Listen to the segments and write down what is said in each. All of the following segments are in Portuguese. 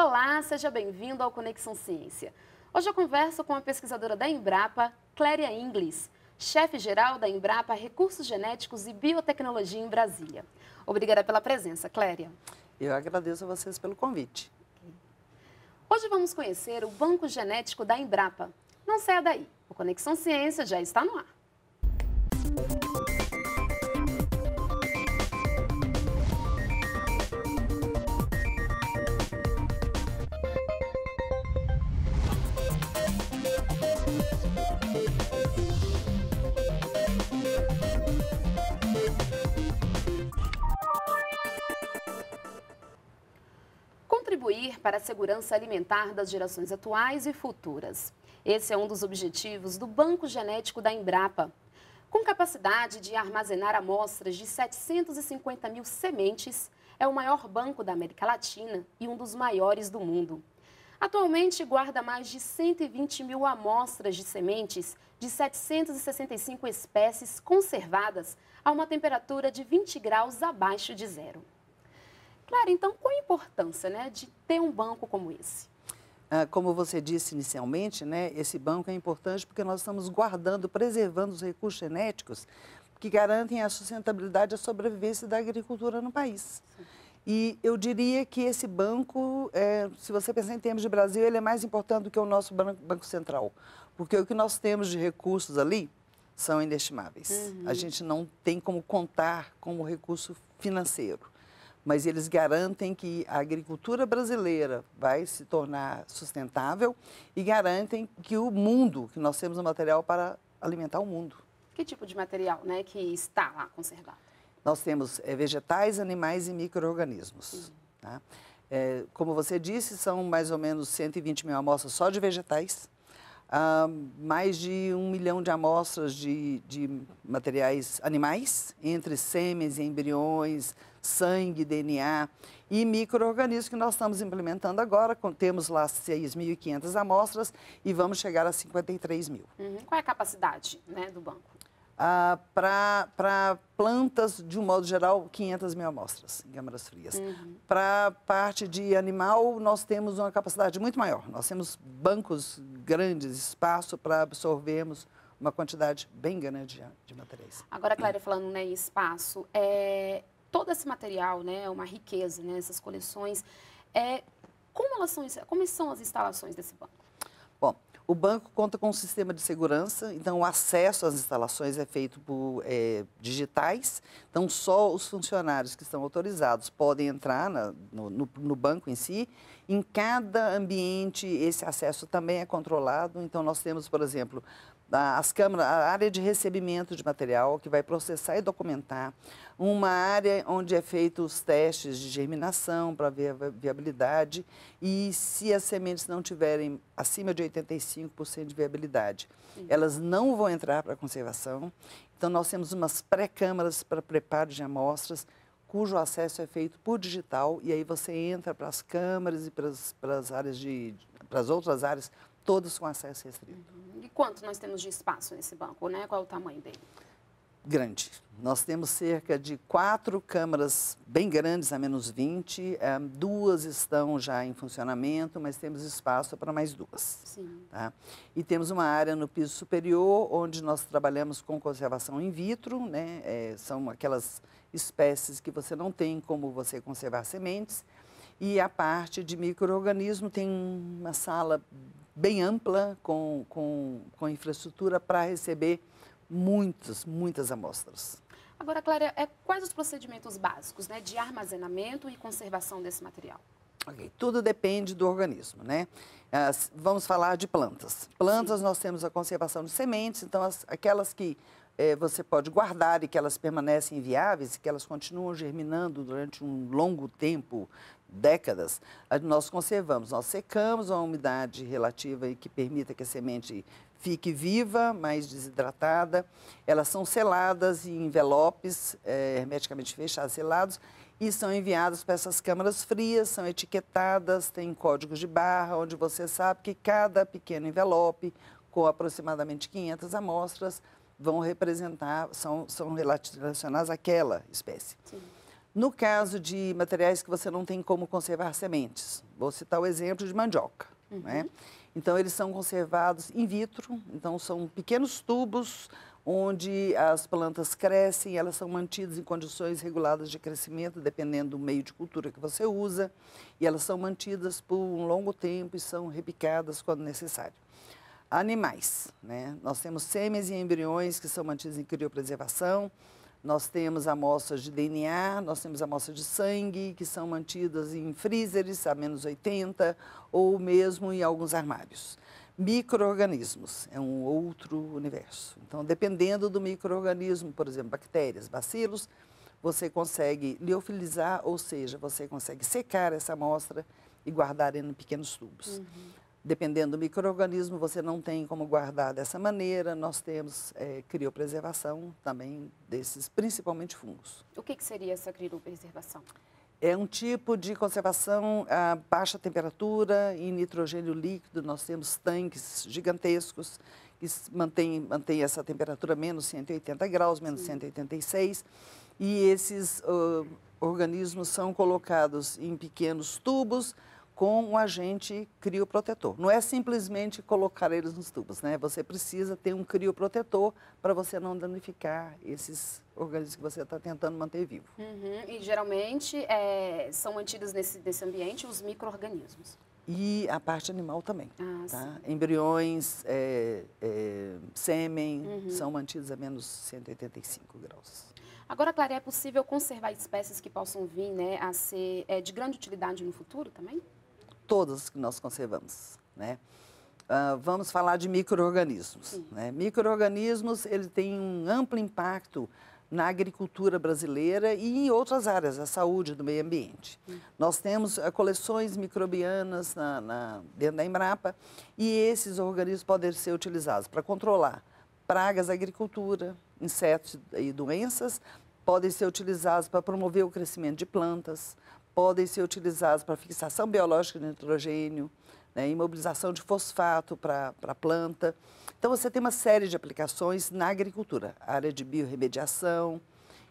Olá, seja bem-vindo ao Conexão Ciência. Hoje eu converso com a pesquisadora da Embrapa, Cléria Inglis, chefe-geral da Embrapa Recursos Genéticos e Biotecnologia em Brasília. Obrigada pela presença, Cléria. Eu agradeço a vocês pelo convite. Hoje vamos conhecer o Banco Genético da Embrapa. Não saia daí, o Conexão Ciência já está no ar. contribuir para a segurança alimentar das gerações atuais e futuras. Esse é um dos objetivos do Banco Genético da Embrapa. Com capacidade de armazenar amostras de 750 mil sementes, é o maior banco da América Latina e um dos maiores do mundo. Atualmente guarda mais de 120 mil amostras de sementes de 765 espécies conservadas a uma temperatura de 20 graus abaixo de zero. Claro, então qual a importância né, de ter um banco como esse? Ah, como você disse inicialmente, né, esse banco é importante porque nós estamos guardando, preservando os recursos genéticos que garantem a sustentabilidade e a sobrevivência da agricultura no país. Sim. E eu diria que esse banco, é, se você pensar em termos de Brasil, ele é mais importante do que o nosso banco, banco Central, porque o que nós temos de recursos ali são inestimáveis. Uhum. A gente não tem como contar como recurso financeiro mas eles garantem que a agricultura brasileira vai se tornar sustentável e garantem que o mundo, que nós temos o material para alimentar o mundo. Que tipo de material né, que está lá conservado? Nós temos é, vegetais, animais e micro-organismos. Uhum. Tá? É, como você disse, são mais ou menos 120 mil amostras só de vegetais Uh, mais de um milhão de amostras de, de materiais animais, entre sêmenes, embriões, sangue, DNA e micro-organismos que nós estamos implementando agora. Temos lá 6.500 amostras e vamos chegar a 53 mil. Uhum. Qual é a capacidade né, do banco? ah, para plantas, de um modo geral, 500 mil amostras em câmaras frias. Uhum. Para parte de animal, nós temos uma capacidade muito maior. Nós temos bancos grandes, espaço para absorvermos uma quantidade bem grande de materiais. Agora, Clara, falando né, em espaço, é, todo esse material, né, uma riqueza, né, essas coleções, é, como, elas são, como são as instalações desse banco? O banco conta com um sistema de segurança, então o acesso às instalações é feito por é, digitais. Então, só os funcionários que estão autorizados podem entrar na, no, no, no, banco em si. Em cada ambiente, esse acesso também é controlado. Então, nós temos, por exemplo, as câmaras, a área de recebimento de material, que vai processar e documentar uma área onde é feito os testes de germinação para ver a viabilidade e se as sementes não tiverem acima de 85% de viabilidade, elas não vão entrar para conservação. Então nós temos umas pré-câmaras para preparo de amostras cujo acesso é feito por digital e aí você entra para as câmaras e para as áreas de para as outras áreas todas com acesso restrito. Uhum. E quanto nós temos de espaço nesse banco, né? Qual é o tamanho dele? grande. Nós temos cerca de quatro câmaras bem grandes, a menos 20. Eh, duas estão já em funcionamento, mas temos espaço para mais duas. Sim. Tá? E temos uma área no piso superior, onde nós trabalhamos com conservação in vitro, né? É, são aquelas espécies que você não tem como você conservar sementes. E a parte de microorganismo tem uma sala bem ampla, com, com, com infraestrutura para receber muitas, muitas amostras. Agora, Clara, é, quais os procedimentos básicos né, de armazenamento e conservação desse material? Okay. Tudo depende do organismo, né? As, vamos falar de plantas. Plantas, Sim. nós temos a conservação de sementes, então as, aquelas que é, você pode guardar e que elas permanecem viáveis, que elas continuam germinando durante um longo tempo, décadas, nós conservamos, nós secamos a umidade relativa e que permita que a semente fique viva, mas desidratada. Elas são seladas em envelopes é, hermeticamente fechados, selados, e são enviadas para essas câmaras frias, são etiquetadas, tem códigos de barra, onde você sabe que cada pequeno envelope, com aproximadamente 500 amostras, vão representar, são, são relacionadas àquela espécie. Sim. No caso de materiais que você não tem como conservar sementes, vou citar o exemplo de mandioca. Uhum. Né? Então, eles são conservados in vitro, então são pequenos tubos onde as plantas crescem, elas são mantidas em condições reguladas de crescimento, dependendo do meio de cultura que você usa, e elas são mantidas por um longo tempo e são repicadas quando necessário. Animais, né? Nós temos sêmenes e embriões que são mantidos em criopreservação, nós temos amostras de DNA, nós temos amostras de sangue, que são mantidas em freezers a menos 80 ou mesmo em alguns armários. Microorganismos é um outro universo. Então, dependendo do microorganismo, por exemplo, bactérias, bacilos, você consegue liofilizar, ou seja, você consegue secar essa amostra e guardar em pequenos tubos. Uhum. Dependendo do microorganismo, você não tem como guardar dessa maneira. Nós temos é, criopreservação também desses, principalmente fungos. O que, que seria essa criopreservação? É um tipo de conservação a baixa temperatura em nitrogênio líquido. Nós temos tanques gigantescos que mantêm mantém essa temperatura menos 180 graus, menos Sim. 186. E esses uh, organismos são colocados em pequenos tubos com um agente crioprotetor. Não é simplesmente colocar eles nos tubos, né? Você precisa ter um crioprotetor para você não danificar esses organismos que você está tentando manter vivo. Uhum. E geralmente é, são mantidos nesse, nesse ambiente os micro-organismos. E a parte animal também. Ah, tá? Embriões, é, é, sêmen, uhum. são mantidos a menos 185 graus. Agora, Clara, é possível conservar espécies que possam vir né, a ser é, de grande utilidade no futuro também? todas que nós conservamos, né? Uh, vamos falar de micro-organismos. Né? Micro-organismos têm um amplo impacto na agricultura brasileira e em outras áreas, da saúde, do meio ambiente. Sim. Nós temos uh, coleções microbianas na, na, dentro da Embrapa e esses organismos podem ser utilizados para controlar pragas da agricultura, insetos e doenças, podem ser utilizados para promover o crescimento de plantas, podem ser utilizados para fixação biológica de nitrogênio, né, imobilização de fosfato para a planta. Então, você tem uma série de aplicações na agricultura, área de biorremediação.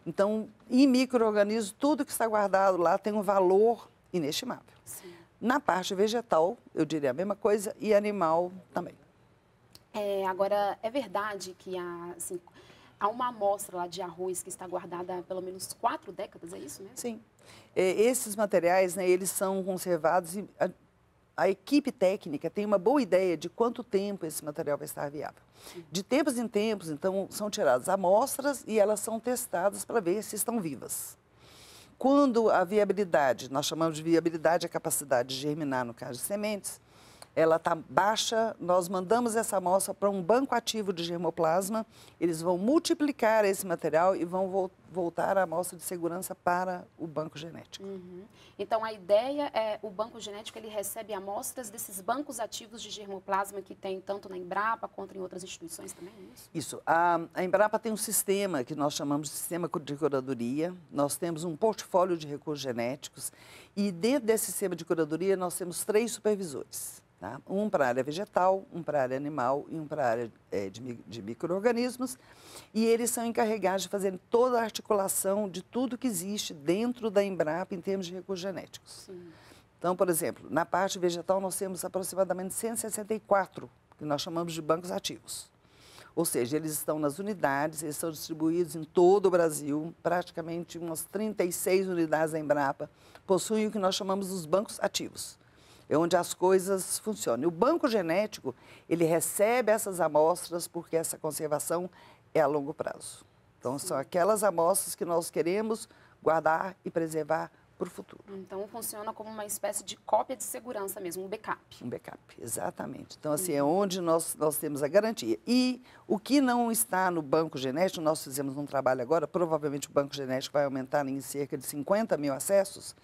Então, em microorganismos, tudo que está guardado lá tem um valor inestimável. Sim. Na parte vegetal, eu diria a mesma coisa, e animal também. É, agora, é verdade que há, assim, há uma amostra lá de arroz que está guardada há pelo menos quatro décadas, é isso mesmo? Sim. É, esses materiais, né, eles são conservados e a, a, equipe técnica tem uma boa ideia de quanto tempo esse material vai estar viável. De tempos em tempos, então, são tiradas amostras e elas são testadas para ver se estão vivas. Quando a viabilidade, nós chamamos de viabilidade a capacidade de germinar, no caso de sementes, ela está baixa, nós mandamos essa amostra para um banco ativo de germoplasma, eles vão multiplicar esse material e vão voltar a amostra de segurança para o banco genético. Uhum. Então, a ideia é o banco genético ele recebe amostras desses bancos ativos de germoplasma que tem tanto na Embrapa quanto em outras instituições também, é isso? Isso. A, a Embrapa tem um sistema que nós chamamos de sistema de curadoria, nós temos um portfólio de recursos genéticos e dentro desse sistema de curadoria nós temos três supervisores. Tá? Um para a área vegetal, um para a área animal e um para a área é, de, de micro-organismos. E eles são encarregados de fazer toda a articulação de tudo que existe dentro da Embrapa em termos de recursos genéticos. Sim. Então, por exemplo, na parte vegetal nós temos aproximadamente 164, que nós chamamos de bancos ativos. Ou seja, eles estão nas unidades, eles são distribuídos em todo o Brasil, praticamente umas 36 unidades da Embrapa possuem o que nós chamamos de bancos ativos é onde as coisas funcionam. E o banco genético, ele recebe essas amostras porque essa conservação é a longo prazo. Então, Sim. são aquelas amostras que nós queremos guardar e preservar para o futuro. Então, funciona como uma espécie de cópia de segurança mesmo, um backup. Um backup, exatamente. Então, assim, é uhum. é onde nós, nós temos a garantia. E o que não está no banco genético, nós fizemos um trabalho agora, provavelmente o banco genético vai aumentar em cerca de 50 mil acessos,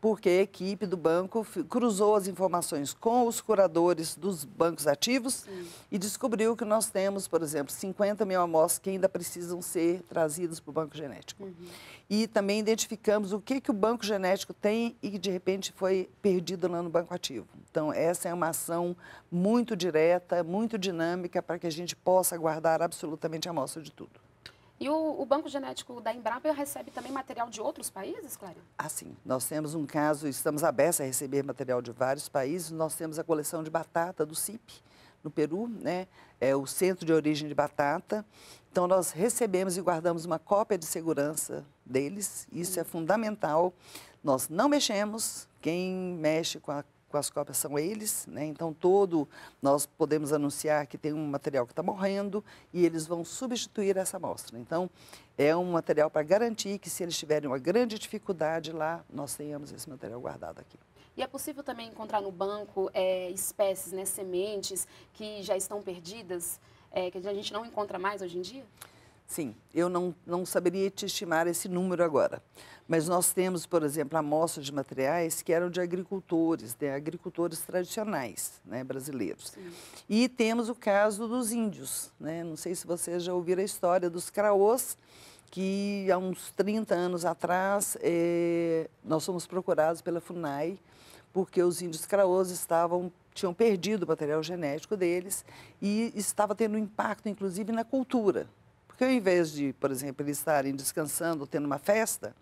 porque a equipe do banco cruzou as informações com os curadores dos bancos ativos Sim. e descobriu que nós temos, por exemplo, 50 mil amostras que ainda precisam ser trazidas para o banco genético. Uhum. E também identificamos o que, que o banco genético tem e que, de repente, foi perdido lá no banco ativo. Então, essa é uma ação muito direta, muito dinâmica, para que a gente possa guardar absolutamente a amostra de tudo. E o, o, Banco Genético da Embrapa recebe também material de outros países, Clarice? Ah, sim. Nós temos um caso, estamos abertos a receber material de vários países. Nós temos a coleção de batata do CIP, no Peru, né? É o Centro de Origem de Batata. Então, nós recebemos e guardamos uma cópia de segurança deles. Isso é hum. fundamental. Nós não mexemos. Quem mexe com a com as cópias são eles, né? Então todo nós podemos anunciar que tem um material que está morrendo e eles vão substituir essa amostra. Então é um material para garantir que se eles tiverem uma grande dificuldade lá, nós tenhamos esse material guardado aqui. E é possível também encontrar no banco é, espécies, né, sementes que já estão perdidas, é, que a gente não encontra mais hoje em dia? Sim, eu não, não saberia te estimar esse número agora. Mas nós temos, por exemplo, amostras de materiais que eram de agricultores, de né, agricultores tradicionais né, brasileiros. Sim. E temos o caso dos índios. Né? Não sei se vocês já ouviram a história dos craôs, que há uns 30 anos atrás eh, nós fomos procurados pela FUNAI, porque os índios craôs estavam tinham perdido o material genético deles e estava tendo impacto, inclusive, na cultura. Porque ao invés de, por exemplo, eles estarem descansando, tendo uma festa,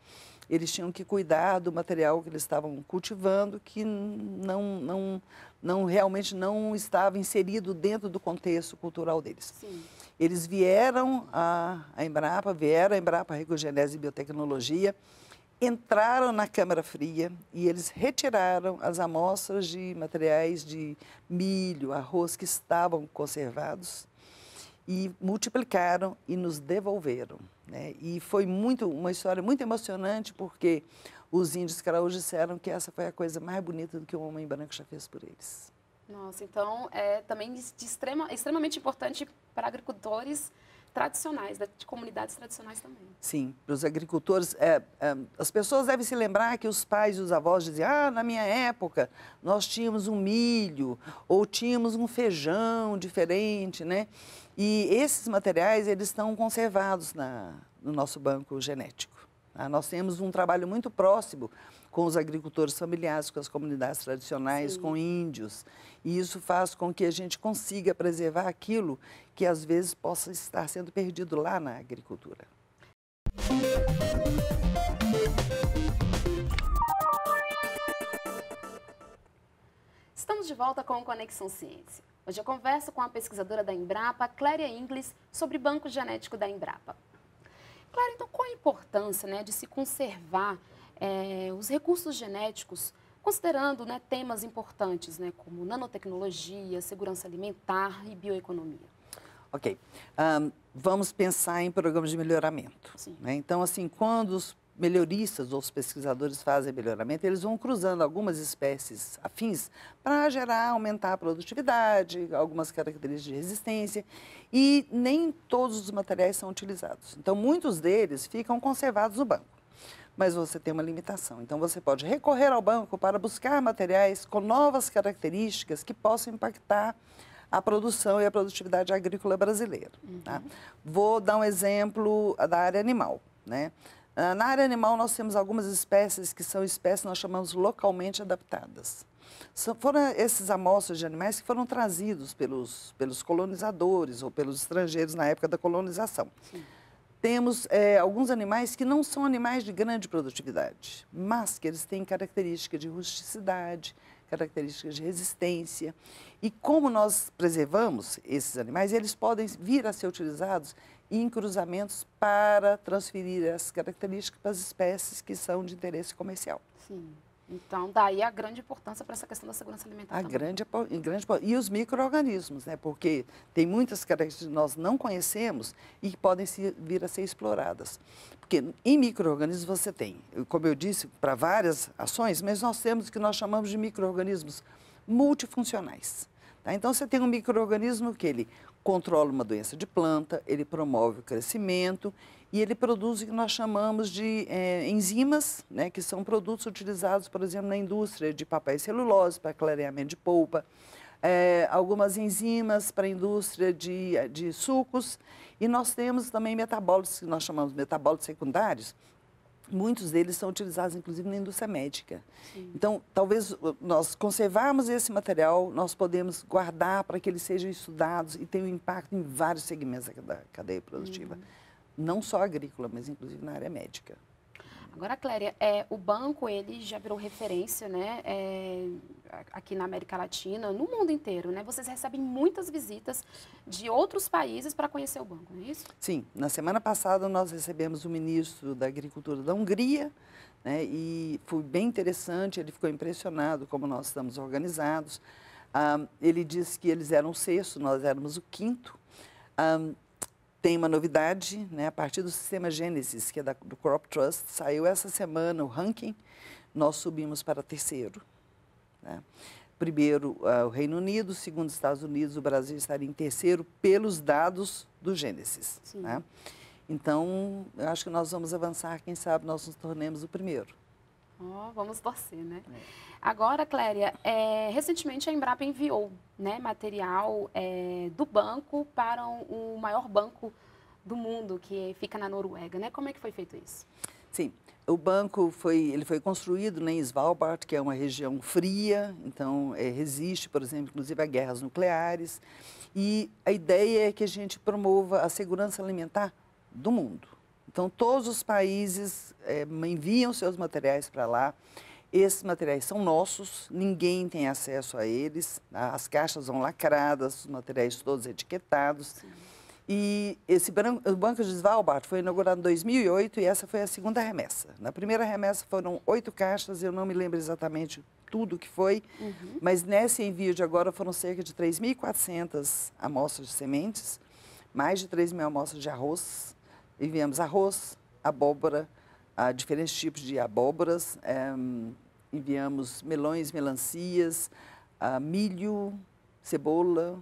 eles tinham que cuidar do material que eles estavam cultivando, que não, não, não realmente não estava inserido dentro do contexto cultural deles. Sim. Eles vieram à, à Embrapa, vieram à Embrapa Recogenese e Biotecnologia, entraram na Câmara Fria e eles retiraram as amostras de materiais de milho, arroz que estavam conservados e multiplicaram e nos devolveram. Né? E foi muito uma história muito emocionante, porque os índios caraújos disseram que essa foi a coisa mais bonita do que o homem branco já fez por eles. Nossa, então é também de extrema, extremamente importante para agricultores tradicionais, de comunidades tradicionais também. Sim, para os agricultores, é, é, as pessoas devem se lembrar que os pais e os avós diziam, ah, na minha época nós tínhamos um milho ou tínhamos um feijão diferente, né? E esses materiais, eles estão conservados na, no nosso banco genético. Tá? Nós temos um trabalho muito próximo com os agricultores familiares, com as comunidades tradicionais, Sim. com índios. E isso faz com que a gente consiga preservar aquilo que às vezes possa estar sendo perdido lá na agricultura. Estamos de volta com o Conexão Ciência. Hoje eu converso com a pesquisadora da Embrapa, Cléria Inglis, sobre banco genético da Embrapa. Cléria, então qual a importância né, de se conservar é, os recursos genéticos considerando né, temas importantes né, como nanotecnologia, segurança alimentar e bioeconomia. Ok. Um, vamos pensar em programas de melhoramento. Né? Então, assim, quando os melhoristas ou os pesquisadores fazem melhoramento, eles vão cruzando algumas espécies afins para gerar, aumentar a produtividade, algumas características de resistência. E nem todos os materiais são utilizados. Então, muitos deles ficam conservados no banco mas você tem uma limitação. Então, você pode recorrer ao banco para buscar materiais com novas características que possam impactar a produção e a produtividade agrícola brasileira. Uhum. Tá? Vou dar um exemplo da área animal. Né? Ah, na área animal, nós temos algumas espécies que são espécies que nós chamamos localmente adaptadas. foram esses amostras de animais que foram trazidos pelos, pelos colonizadores ou pelos estrangeiros na época da colonização. Sim temos é, alguns animais que não são animais de grande produtividade, mas que eles têm características de rusticidade, características de resistência. E como nós preservamos esses animais, eles podem vir a ser utilizados em cruzamentos para transferir as características para as espécies que são de interesse comercial. Sim. Então, daí a grande importância para essa questão da segurança alimentar. A grande, grande e os micro-organismos, né? Porque tem muitas características que nós não conhecemos e que podem se, vir a ser exploradas. Porque em micro-organismos você tem, como eu disse, para várias ações, mas nós temos o que nós chamamos de micro-organismos multifuncionais. Tá? Então, você tem um micro-organismo que ele controla uma doença de planta, ele promove o crescimento e ele produz o que nós chamamos de é, enzimas, né, que são produtos utilizados, por exemplo, na indústria de papéis e celulose, para clareamento de polpa, é, algumas enzimas para a indústria de, de sucos, e nós temos também metabólitos, que nós chamamos de metabólitos secundários, muitos deles são utilizados, inclusive, na indústria médica. Sim. Então, talvez uh, nós conservarmos esse material, nós podemos guardar para que eles sejam estudados e tenham impacto em vários segmentos da cadeia produtiva. Uhum não só agrícola, mas inclusive na área médica. Agora, Cléria, é, o banco ele já virou referência, né, é, aqui na América Latina, no mundo inteiro, né? Vocês recebem muitas visitas de outros países para conhecer o banco, não é isso? Sim. Na semana passada nós recebemos o ministro da Agricultura da Hungria, né, e foi bem interessante. Ele ficou impressionado como nós estamos organizados. Ah, ele disse que eles eram o sexto, nós éramos o quinto. Ah, tem uma novidade, né? a partir do sistema Gênesis, que é da, do Crop Trust, saiu essa semana o ranking, nós subimos para terceiro. Né? Primeiro, uh, o Reino Unido, segundo, Estados Unidos, o Brasil estaria em terceiro pelos dados do Gênesis. Né? Então, eu acho que nós vamos avançar, quem sabe nós nos tornemos o primeiro. Oh, vamos torcer, né? É. Agora, Cléria, é, recentemente a Embrapa enviou né, material é, do banco para o um, um maior banco do mundo, que é, fica na Noruega, né? Como é que foi feito isso? Sim, o banco foi, ele foi construído né, em Svalbard, que é uma região fria, então é, resiste, por exemplo, inclusive a guerras nucleares. E a ideia é que a gente promova a segurança alimentar do mundo. Então, todos os países é, enviam seus materiais para lá. Esses materiais são nossos, ninguém tem acesso a eles. As caixas são lacradas, os materiais todos etiquetados. Sim. E esse branco, o Banco de Svalbard foi inaugurado em 2008 e essa foi a segunda remessa. Na primeira remessa foram oito caixas, eu não me lembro exatamente tudo que foi, uhum. mas nesse envio de agora foram cerca de 3.400 amostras de sementes, mais de 3 mil amostras de arroz, enviamos arroz, abóbora, ah, diferentes tipos de abóboras, enviamos eh, melões, melancias, ah, milho, cebola,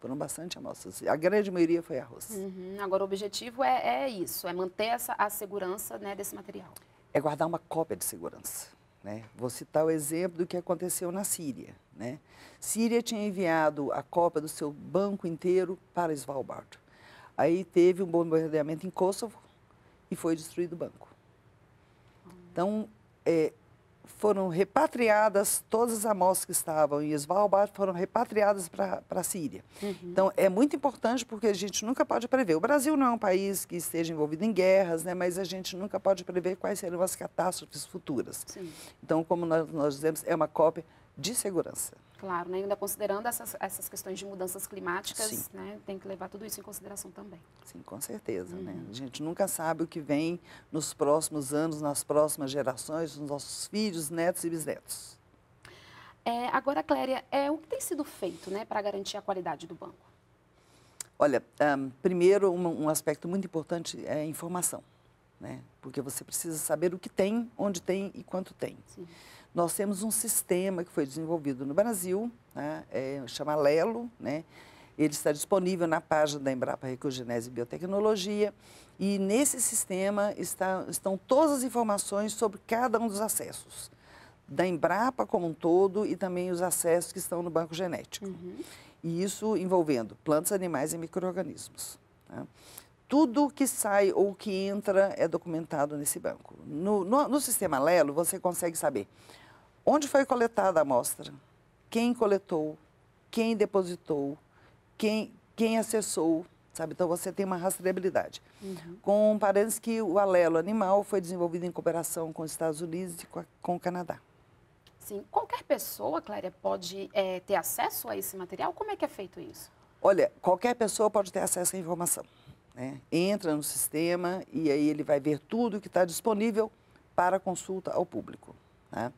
foram bastante amostras. A grande maioria foi arroz. Uhum. Agora, o objetivo é, é, isso, é manter essa, a segurança né, desse material. É guardar uma cópia de segurança. Né? Vou citar o exemplo do que aconteceu na Síria. Né? Síria tinha enviado a cópia do seu banco inteiro para Svalbard. Aí teve um bombardeamento em Kosovo e foi destruído o banco. Então, é, foram repatriadas todas as amostras que estavam em Svalbard, foram repatriadas para a Síria. Uhum. Então, é muito importante porque a gente nunca pode prever. O Brasil não é um país que esteja envolvido em guerras, né, mas a gente nunca pode prever quais serão as catástrofes futuras. Sim. Então, como nós, nós dizemos, é uma cópia de segurança. Claro, né? ainda considerando essas, essas questões de mudanças climáticas, né? tem que levar tudo isso em consideração também. Sim, com certeza. Né? Uhum. Né? A gente nunca sabe o que vem nos próximos anos, nas próximas gerações, nos nossos filhos, netos e bisnetos. É, agora, Cléria, é, o que tem sido feito né, para garantir a qualidade do banco? Olha, um, primeiro, um, um, aspecto muito importante é a informação, né? porque você precisa saber o que tem, onde tem e quanto tem. Sim. Nós temos um sistema que foi desenvolvido no Brasil, né, é, chama Lelo, né? Ele está disponível na página da Embrapa Recogenese e Biotecnologia e nesse sistema está, estão todas as informações sobre cada um dos acessos da Embrapa como um todo e também os acessos que estão no banco genético. Uhum. E isso envolvendo plantas, animais e micro-organismos. Né. Tudo que sai ou que entra é documentado nesse banco. No, no, no sistema Lelo, você consegue saber onde foi coletada a amostra, quem coletou, quem depositou, quem, quem acessou, sabe? Então você tem uma rastreabilidade. Uhum. Com parênteses que o alelo animal foi desenvolvido em cooperação com os Estados Unidos e com, a, com o Canadá. Sim. Qualquer pessoa, Cléria, pode é, ter acesso a esse material? Como é que é feito isso? Olha, qualquer pessoa pode ter acesso à informação. Né? Entra no sistema e aí ele vai ver tudo que está disponível para consulta ao público. Né?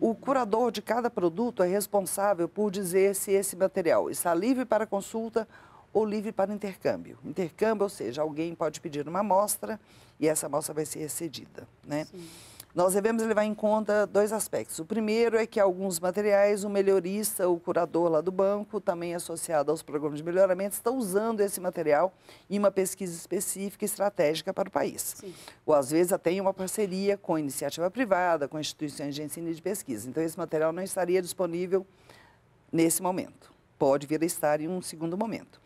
O uhum. curador de cada produto é responsável por dizer se esse material está livre para consulta ou livre para intercâmbio. Intercâmbio, ou seja, alguém pode pedir uma amostra e essa amostra vai ser excedida. Né? Sim. Nós devemos levar em conta dois aspectos. O primeiro é que alguns materiais, o melhorista, o curador lá do banco, também associado aos programas de melhoramento, estão usando esse material em uma pesquisa específica e estratégica para o país. Sim. Ou às vezes até em uma parceria com iniciativa privada, com instituições de ensino e de pesquisa. Então esse material não estaria disponível nesse momento. Pode vir a estar em um segundo momento.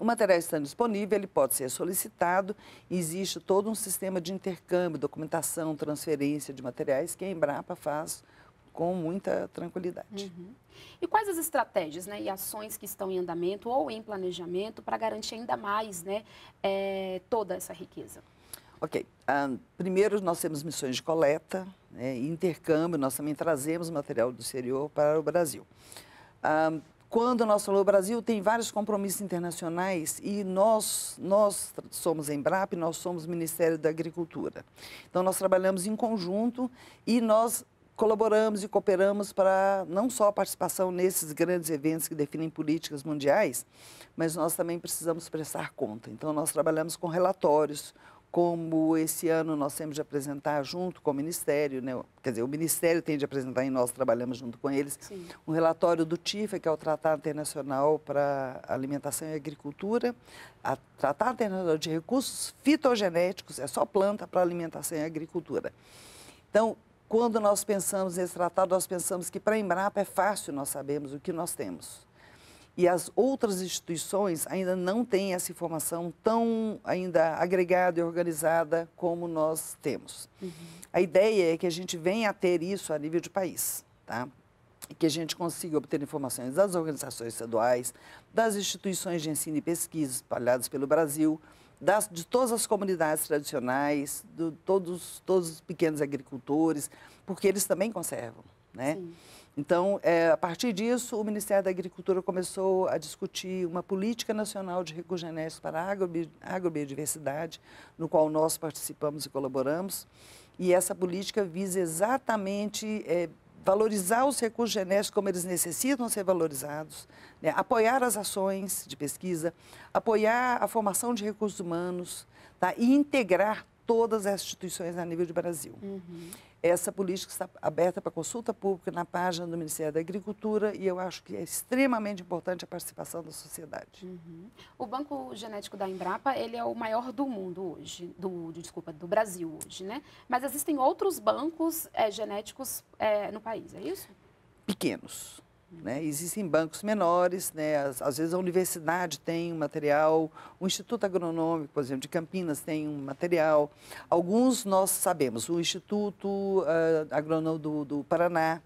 O material estando disponível, ele pode ser solicitado. Existe todo um sistema de intercâmbio, documentação, transferência de materiais que a Embrapa faz com muita tranquilidade. Uhum. E quais as estratégias né, e ações que estão em andamento ou em planejamento para garantir ainda mais né, é, toda essa riqueza? Ok. Um, ah, primeiro, nós temos missões de coleta, né, intercâmbio, nós também trazemos material do exterior para o Brasil. Ah, quando o nosso Brasil tem vários compromissos internacionais e nós, nós somos Embrapa, nós somos Ministério da Agricultura. Então, nós trabalhamos em conjunto e nós colaboramos e cooperamos para não só a participação nesses grandes eventos que definem políticas mundiais, mas nós também precisamos prestar conta. Então, nós trabalhamos com relatórios, como esse ano nós temos de apresentar junto com o Ministério, né? quer dizer, o Ministério tem de apresentar e nós trabalhamos junto com eles, Sim. um relatório do TIFA, que é o Tratado Internacional para Alimentação e Agricultura, a Tratado Internacional de Recursos Fitogenéticos, é só planta para alimentação e agricultura. Então, quando nós pensamos nesse tratado, nós pensamos que para a Embrapa é fácil nós sabemos o que nós temos e as outras instituições ainda não têm essa informação tão ainda agregada e organizada como nós temos. Uhum. A ideia é que a gente venha a ter isso a nível de país, tá? E que a gente consiga obter informações das organizações estaduais, das instituições de ensino e pesquisa espalhadas pelo Brasil, das, de todas as comunidades tradicionais, de todos, todos os pequenos agricultores, porque eles também conservam, né? Sim. Então, é, a partir disso, o Ministério da Agricultura começou a discutir uma política nacional de recursos genéticos para a agrobiodiversidade, no qual nós participamos e colaboramos. E essa política visa exatamente é, valorizar os recursos genéticos como eles necessitam ser valorizados, né? apoiar as ações de pesquisa, apoiar a formação de recursos humanos tá? e integrar todas as instituições a nível de Brasil. Uhum. Essa política está aberta para consulta pública na página do Ministério da Agricultura e eu acho que é extremamente importante a participação da sociedade. Uhum. O Banco Genético da Embrapa, ele é o maior do mundo hoje, do, desculpa, do Brasil hoje, né? Mas existem outros bancos é, genéticos é, no país, é isso? Pequenos. Né? Existem bancos menores, né? às, às, vezes a universidade tem um material, o Instituto Agronômico, por exemplo, de Campinas tem um material. Alguns nós sabemos, o Instituto uh, ah, Agronômico do, do Paraná,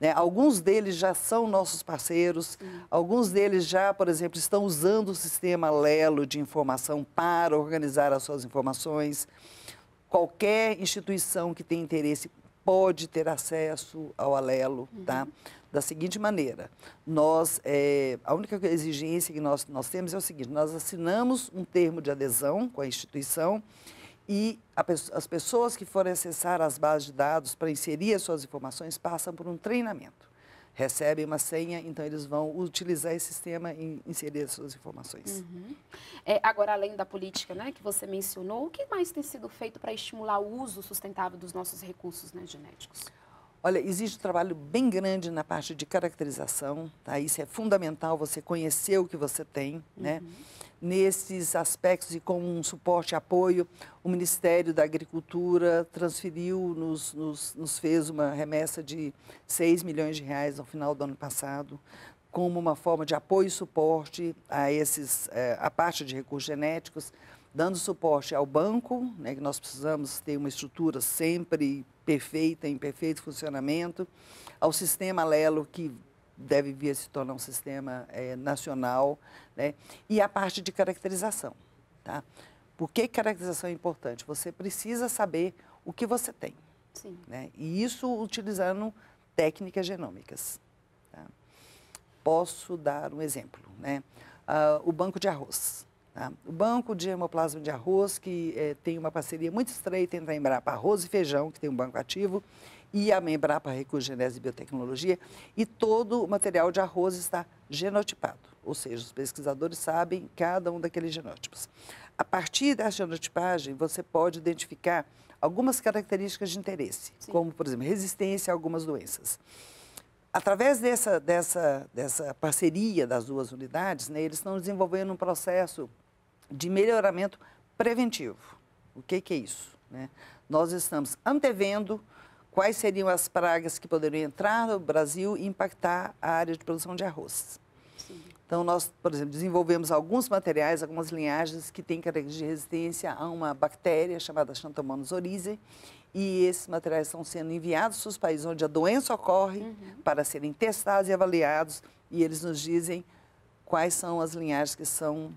né? alguns deles já são nossos parceiros, uhum. alguns deles já, por exemplo, estão usando o sistema Lelo de informação para organizar as suas informações. Qualquer instituição que tem interesse pode ter acesso ao Alelo, tá? uhum. tá? da seguinte maneira: nós, é, a única exigência que nós, nós temos é o seguinte: nós assinamos um termo de adesão com a instituição e a, as pessoas que forem acessar as bases de dados para inserir as suas informações passam por um treinamento. Recebem uma senha, então eles vão utilizar esse sistema e inserir as suas informações. Uhum. É, agora, além da política né, que você mencionou, o que mais tem sido feito para estimular o uso sustentável dos nossos recursos né, genéticos? Olha, existe um trabalho bem grande na parte de caracterização, tá? Isso é fundamental, você conhecer o que você tem, né? uhum. né? Nesses aspectos e com um suporte e apoio, o Ministério da Agricultura transferiu, nos, nos, nos fez uma remessa de 6 milhões de reais ao final do ano passado, como uma forma de apoio e suporte a esses, eh, a parte de recursos genéticos, dando suporte ao banco, né, que nós precisamos ter uma estrutura sempre perfeita, em perfeito funcionamento, ao sistema Lelo, que deve vir a se tornar um sistema é, nacional, né? e a parte de caracterização. Tá? Por que caracterização é importante? Você precisa saber o que você tem. Sim. Né? E isso utilizando técnicas genômicas. Tá? Posso dar um exemplo. Né? Uh, o banco de arroz. Tá? O Banco de Hemoplasma de Arroz, que é, tem uma parceria muito estreita entre a Embrapa Arroz e Feijão, que tem um banco ativo, e a Embrapa Recursos Genésio e Biotecnologia, e todo o material de arroz está genotipado, ou seja, os pesquisadores sabem cada um daqueles genótipos. A partir da genotipagem, você pode identificar algumas características de interesse, Sim. como, por exemplo, resistência a algumas doenças. Através dessa, dessa, dessa parceria das duas unidades, né, eles estão desenvolvendo um processo de melhoramento preventivo. O que, que é isso? Né? Nós estamos antevendo quais seriam as pragas que poderiam entrar no Brasil e impactar a área de produção de arroz. Sim. Então, nós, por exemplo, desenvolvemos alguns materiais, algumas linhagens que têm características de resistência a uma bactéria chamada Xanthomonas oryzae, e esses materiais estão sendo enviados para os países onde a doença ocorre uhum. para serem testados e avaliados, e eles nos dizem quais são as linhagens que são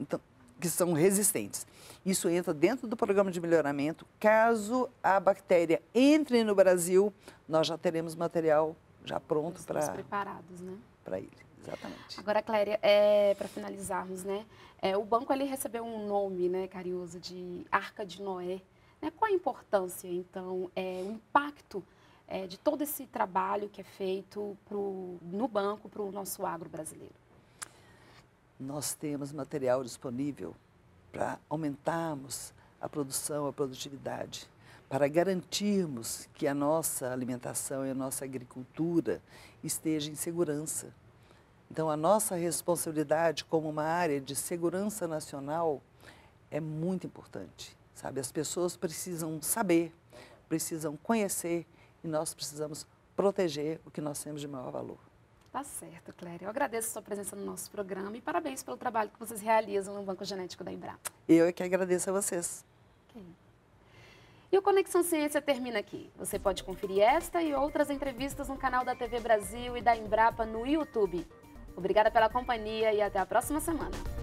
então, que são resistentes. Isso entra dentro do programa de melhoramento. Caso a bactéria entre no Brasil, nós já teremos material já pronto para. preparados, né? Para ele, exatamente. Agora, Cléria, é, para finalizarmos, né? É, o banco ele recebeu um nome, né, carinhoso, de Arca de Noé. Né? Qual a importância, então, é, o impacto é, de todo esse trabalho que é feito pro, no banco para o nosso agro brasileiro? nós temos material disponível para aumentarmos a produção, a produtividade, para garantirmos que a nossa alimentação e a nossa agricultura esteja em segurança. Então, a nossa responsabilidade como uma área de segurança nacional é muito importante, sabe? As pessoas precisam saber, precisam conhecer e nós precisamos proteger o que nós temos de maior valor. Tá certo, Cléria. Eu agradeço a sua presença no nosso programa e parabéns pelo trabalho que vocês realizam no Banco Genético da Embrapa. Eu é que agradeço a vocês. E o Conexão Ciência termina aqui. Você pode conferir esta e outras entrevistas no canal da TV Brasil e da Embrapa no YouTube. Obrigada pela companhia e até a próxima semana.